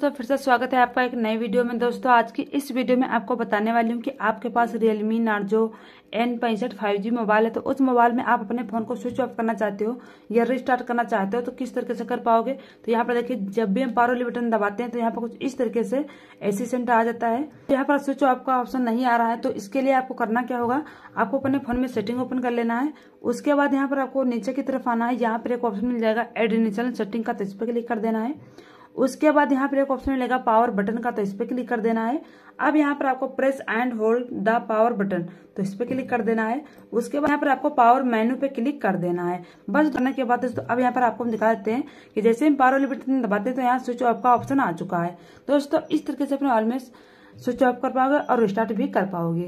दोस्तों फिर से स्वागत है आपका एक नए वीडियो में दोस्तों आज की इस वीडियो में आपको बताने वाली हूँ कि आपके पास रियलमी नार्जो एन पैंसठ फाइव जी मोबाइल है तो उस मोबाइल में आप अपने फ़ोन को स्विच ऑफ करना चाहते हो या रिस्टार्ट करना चाहते हो तो किस तरीके से कर पाओगे तो यहाँ पर देखिए जब भी हम पावर वाली बटन दबाते हैं तो यहाँ पर कुछ इस तरीके से एसी सेंटर आ जाता है तो यहाँ पर स्विच ऑफ का ऑप्शन नहीं आ रहा है तो इसके लिए आपको करना क्या होगा आपको अपने फ़ोन में सेटिंग ओपन कर लेना है उसके बाद यहाँ पर आपको नीचे की तरफ आना है यहाँ पर एक ऑप्शन मिल जाएगा इनिशियल सेटिंग का तो इस पर क्लिक कर देना है उसके बाद यहाँ पर एक ऑप्शन मिलेगा पावर बटन का तो इस पर क्लिक कर देना है अब यहाँ पर आपको press and hold the power button तो इस पर क्लिक कर देना है उसके बाद यहाँ पर आपको पावर मेन्यू पे क्लिक कर देना है बस करने के बाद दोस्तों अब यहाँ पर आपको हम दिखा देते हैं कि जैसे हम पावर बटन दबाते हैं तो यहाँ स्विच ऑफ का ऑप्शन आ चुका है दोस्तों इस तरीके से अपने ऑलमेस्ट स्विच ऑफ कर पाओगे और रिस्टार्ट भी कर पाओगे